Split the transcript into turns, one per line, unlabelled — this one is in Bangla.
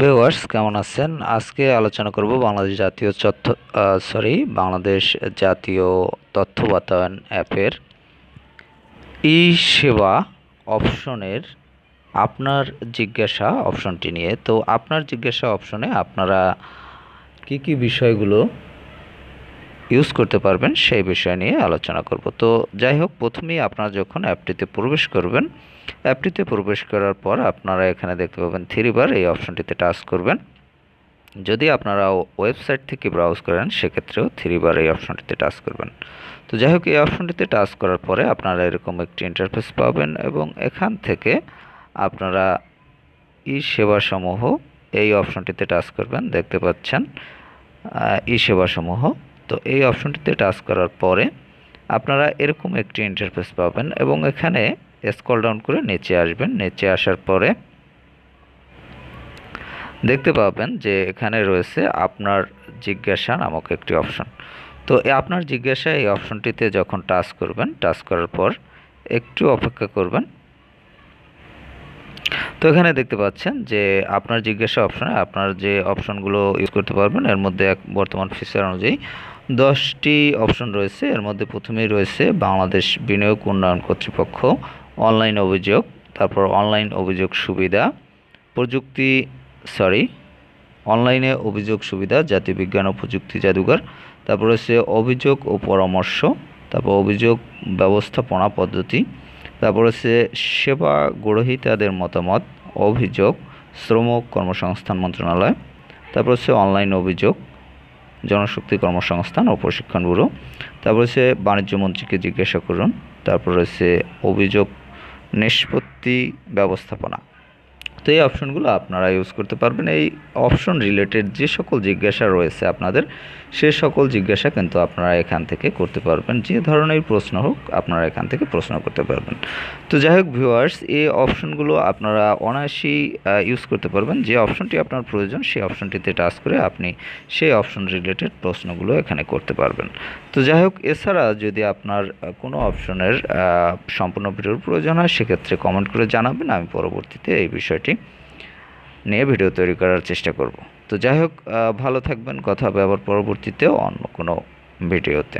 ভিউয়ার্স কেমন আছেন আজকে আলোচনা করব বাংলাদেশ জাতীয় তথ্য সরি বাংলাদেশ জাতীয় তথ্য বাতায়ন অ্যাপের ই সেবা অপশনের আপনার জিজ্ঞাসা অপশনটি নিয়ে তো আপনার জিজ্ঞাসা অপশনে আপনারা কি কি বিষয়গুলো ইউজ করতে পারবেন সেই বিষয় নিয়ে আলোচনা করব তো যাই হোক প্রথমেই আপনারা যখন অ্যাপটিতে প্রবেশ করবেন অ্যাপটিতে প্রবেশ করার পর আপনারা এখানে দেখতে পাবেন থ্রিবার এই অপশনটিতে টাচ করবেন যদি আপনারা ওয়েবসাইট থেকে ব্রাউজ করেন সেক্ষেত্রেও থ্রিবার এই অপশনটিতে টাচ করবেন তো যাই হোক এই অপশনটিতে টাচ করার পরে আপনারা এরকম একটি ইন্টারফেস পাবেন এবং এখান থেকে আপনারা ই সেবাসমূহ এই অপশনটিতে টাচ করবেন দেখতে পাচ্ছেন ই সেবাসমূহ তো এই অপশনটিতে টাচ করার পরে আপনারা এরকম একটি ইন্টারফেস পাবেন এবং এখানে স্কল ডাউন করে নিচে আসবেন নিচে আসার পরে দেখতে পাবেন যে এখানে রয়েছে আপনার জিজ্ঞাসা নামক একটি অপশন তো আপনার জিজ্ঞাসা এই অপশনটিতে যখন টাচ করবেন টাচ করার পর একটু অপেক্ষা করবেন তো এখানে দেখতে পাচ্ছেন যে আপনার জিজ্ঞাসা অপশনে আপনার যে অপশনগুলো ইউজ করতে পারবেন এর মধ্যে এক বর্তমান ফিচার অনুযায়ী দশটি অপশন রয়েছে এর মধ্যে প্রথমেই রয়েছে বাংলাদেশ বিনিয়োগ উন্নয়ন কর্তৃপক্ষ অনলাইন অভিযোগ তারপর অনলাইন অভিযোগ সুবিধা প্রযুক্তি সরি অনলাইনে অভিযোগ সুবিধা জাতীয় বিজ্ঞান ও প্রযুক্তি জাদুঘর তারপর রয়েছে অভিযোগ ও পরামর্শ তারপর অভিযোগ ব্যবস্থাপনা পদ্ধতি তারপর হচ্ছে সেবা গ্রহীতাদের মতামত অভিযোগ শ্রম কর্মসংস্থান মন্ত্রণালয় তারপর হচ্ছে অনলাইন অভিযোগ জনশক্তি কর্মসংস্থান ও প্রশিক্ষণ ব্যুরো তারপর হচ্ছে বাণিজ্য মন্ত্রীকে জিজ্ঞাসা করুন তারপর রয়েছে অভিযোগ নিষ্পত্তি ব্যবস্থাপনা তো এই অপশনগুলো আপনারা ইউজ করতে পারবেন এই অপশন রিলেটেড যে সকল জিজ্ঞাসা রয়েছে আপনাদের সে সকল জিজ্ঞাসা কিন্তু আপনারা এখান থেকে করতে পারবেন যে ধরনের প্রশ্ন হোক আপনারা এখান থেকে প্রশ্ন করতে পারবেন তো যাই হোক ভিউয়ার্স এই অপশনগুলো আপনারা অনায়াসেই ইউজ করতে পারবেন যে অপশনটি আপনার প্রয়োজন সেই অপশনটিতে টাচ করে আপনি সেই অপশন রিলেটেড প্রশ্নগুলো এখানে করতে পারবেন তো যাই হোক এছাড়া যদি আপনার কোনো অপশনের সম্পূর্ণ ভিডিওর প্রয়োজন হয় সেক্ষেত্রে কমেন্ট করে জানাবেন আমি পরবর্তীতে এই বিষয়টি নিয়ে ভিডিও তৈরি করার চেষ্টা করব তো যাই হোক ভালো থাকবেন কথা হবে আবার পরবর্তীতেও অন্য কোনো ভিডিওতে